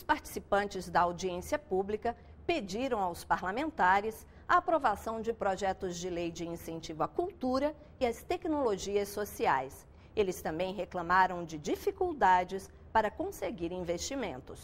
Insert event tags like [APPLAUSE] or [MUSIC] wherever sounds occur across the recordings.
os participantes da audiência pública pediram aos parlamentares a aprovação de projetos de lei de incentivo à cultura e às tecnologias sociais. Eles também reclamaram de dificuldades para conseguir investimentos.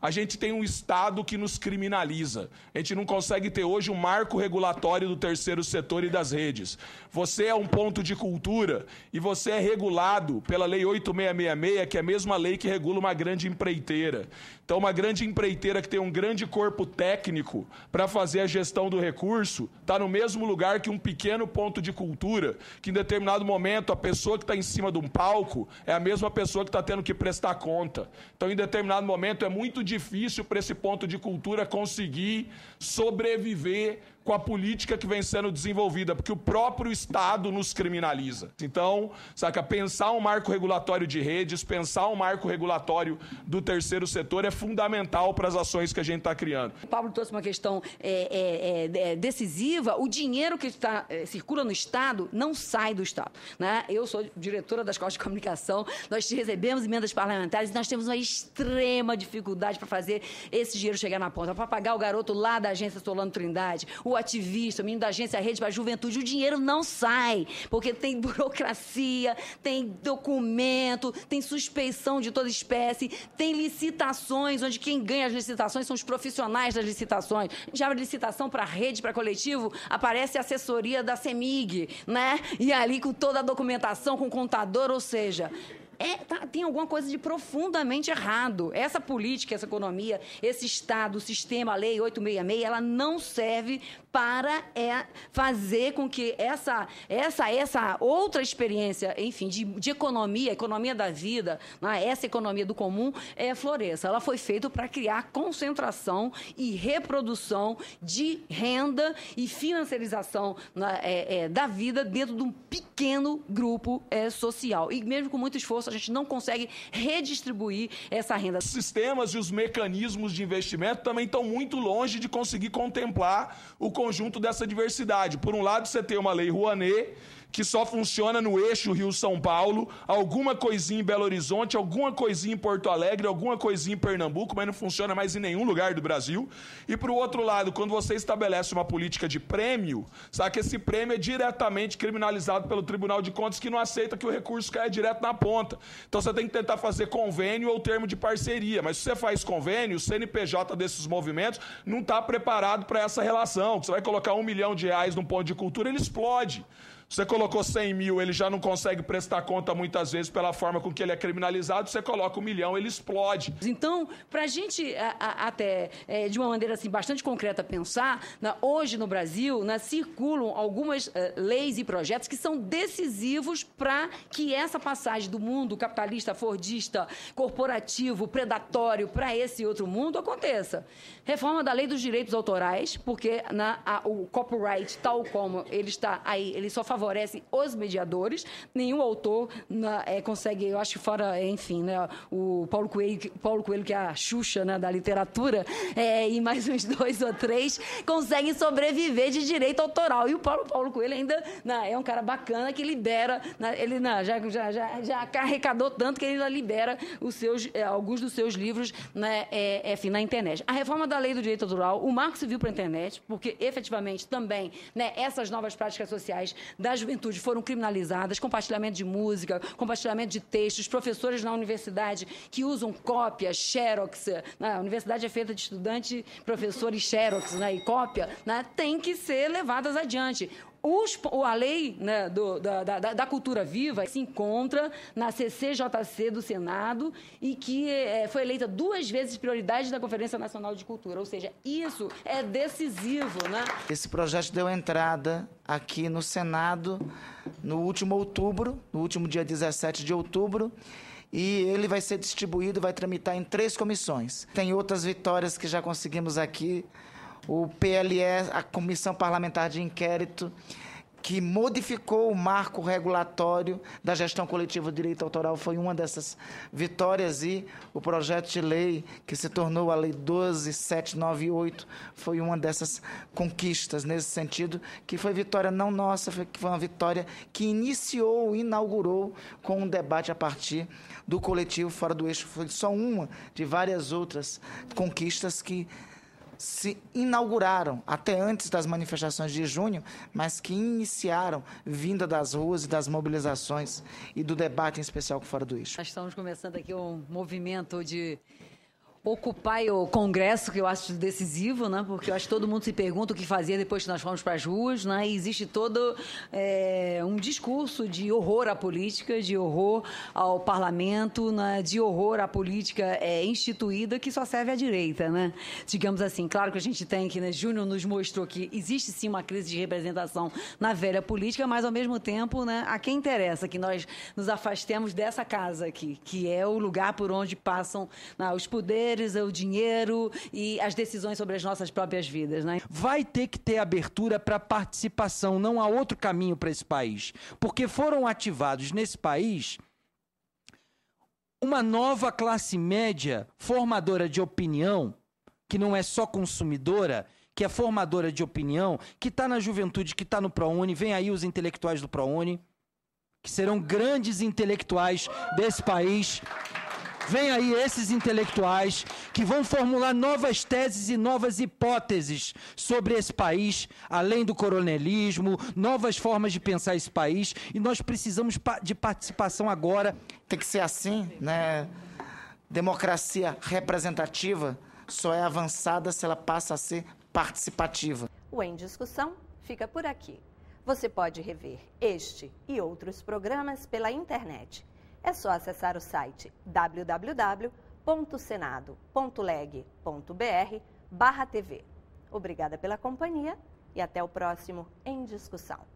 A gente tem um Estado que nos criminaliza. A gente não consegue ter hoje um marco regulatório do terceiro setor e das redes. Você é um ponto de cultura e você é regulado pela Lei 8666, que é a mesma lei que regula uma grande empreiteira. Então, uma grande empreiteira que tem um grande corpo técnico para fazer a gestão do recurso está no mesmo lugar que um pequeno ponto de cultura, que em determinado momento a pessoa que está em cima de um palco é a mesma pessoa que está tendo que prestar conta. Então, em determinado momento, é muito difícil para esse ponto de cultura conseguir sobreviver com a política que vem sendo desenvolvida, porque o próprio Estado nos criminaliza. Então, saca, pensar um marco regulatório de redes, pensar um marco regulatório do terceiro setor é fundamental para as ações que a gente está criando. O Pablo trouxe uma questão é, é, é, é decisiva: o dinheiro que está, é, circula no Estado não sai do Estado. Né? Eu sou diretora das costas de Comunicação, nós recebemos emendas parlamentares e nós temos uma extrema dificuldade para fazer esse dinheiro chegar na ponta, para pagar o garoto lá da agência Solano Trindade, o ativista, o menino da agência Rede para a Juventude, o dinheiro não sai, porque tem [LAUGHS] burocracia, tem documento, tem suspeição de toda espécie, tem licitações, onde quem ganha as licitações são os profissionais das licitações. Já abre licitação para rede, para coletivo, aparece a assessoria da CEMIG, né? E é ali com toda a documentação, com o contador, ou seja, é, tá, tem alguma coisa de profundamente errado. Essa política, essa economia, esse Estado, o sistema, a lei 866, ela não serve para é, fazer com que essa, essa, essa outra experiência, enfim, de, de economia, economia da vida, né, essa economia do comum, é, floresça. Ela foi feita para criar concentração e reprodução de renda e financiarização né, é, é da vida dentro de um pequeno grupo é, social. E mesmo com muito esforço, a gente não consegue redistribuir essa renda. Os sistemas e os mecanismos de investimento também estão muito longe de conseguir contemplar o conjunto dessa diversidade. Por um lado, você tem uma lei Rouanet que só funciona no eixo Rio-São Paulo, alguma coisinha em Belo Horizonte, alguma coisinha em Porto Alegre, alguma coisinha em Pernambuco, mas não funciona mais em nenhum lugar do Brasil. E para o outro lado, quando você estabelece uma política de prêmio, sabe que esse prêmio é diretamente criminalizado pelo Tribunal de Contas, que não aceita que o recurso caia direto na ponta. Então você tem que tentar fazer convênio ou termo de parceria, mas se você faz convênio, o CNPJ desses movimentos não está preparado para essa relação. Você vai colocar um milhão de reais num ponto de cultura, ele explode. Você colocou 100 mil, ele já não consegue prestar conta muitas vezes pela forma com que ele é criminalizado, você coloca um milhão, ele explode. Então, para a gente até, é, de uma maneira assim, bastante concreta pensar, na, né, hoje no Brasil na, né, circulam algumas eh, leis e projetos que são decisivos para que essa passagem do mundo capitalista, fordista, corporativo, predatório, para esse outro mundo aconteça. Reforma da lei dos direitos autorais, porque na, né, a, o copyright, tal como ele está aí, ele só faz favorece os mediadores. Nenhum autor na, é, consegue, eu acho, fora, eh, enfim, né, o Paulo Coelho, Paulo Coelho, que é a Xuxa né, da literatura, é, e mais uns dois ou três, conseguem sobreviver de direito autoral. E o Paulo, Paulo Coelho ainda né, é um cara bacana que libera, né, ele né, já, já, já, já arrecadou tanto que ele ainda libera os seus, alguns dos seus livros né, é, é, na internet. A reforma da lei do direito autoral, o marco civil para a internet, porque efetivamente também né, essas novas práticas sociais da juventude foram criminalizadas, compartilhamento de música, compartilhamento de textos, professores na universidade que usam cópia, xerox, né? a universidade é feita de estudante, professores xerox né? e cópia, né? tem que ser levadas adiante. Os, a lei né, do, da, da, da, cultura viva se encontra na CCJC do Senado e que é, foi eleita duas vezes prioridade da Conferência Nacional de Cultura. Ou seja, isso é decisivo. Né? Esse projeto deu entrada aqui no Senado no último outubro, no último dia 17 de outubro e ele vai ser distribuído, vai tramitar em três comissões. Tem outras vitórias que já conseguimos aqui o PLE, a Comissão Parlamentar de Inquérito, que modificou o marco regulatório da gestão coletiva do direito autoral, foi uma dessas vitórias e o projeto de lei que se tornou a Lei 12798 foi uma dessas conquistas nesse sentido, que foi vitória não nossa, foi uma vitória que iniciou, inaugurou com um debate a partir do coletivo fora do eixo, foi só uma de várias outras conquistas que se inauguraram até antes das manifestações de junho, mas que iniciaram vinda das ruas e das mobilizações e do debate em especial com Fora do Eixo. Nós estamos começando aqui um movimento de ocupar o Congresso, que eu acho decisivo, né? porque eu acho que todo mundo se pergunta o que fazia depois que nós fomos para as ruas. Né? E existe todo é, um discurso de horror à política, de horror ao parlamento, né? de horror à política é, instituída que só serve à direita. Né? Digamos assim, claro que a gente tem que, né? Júnior nos mostrou que existe sim uma crise de representação na velha política, mas ao mesmo tempo, né, a quem interessa que nós nos afastemos dessa casa aqui, que é o lugar por onde passam né, os poderes poderes, o dinheiro e as decisões sobre as nossas próprias vidas, né? Vai ter que ter abertura para participação, não há outro caminho para esse país, porque foram ativados nesse país uma nova classe média formadora de opinião, que não é só consumidora, que é formadora de opinião, que está na juventude, que está no ProUni, vem aí os intelectuais do ProUni, que serão grandes intelectuais desse país. Vem aí esses intelectuais que vão formular novas teses e novas hipóteses sobre esse país, além do coronelismo, novas formas de pensar esse país, e nós precisamos de participação agora. Tem que ser assim, né? Democracia representativa só é avançada se ela passa a ser participativa. O Em Discussão fica por aqui. Você pode rever este e outros programas pela internet é só acessar o site www.senado.leg.br barra TV. Obrigada pela companhia e até o próximo Em Discussão.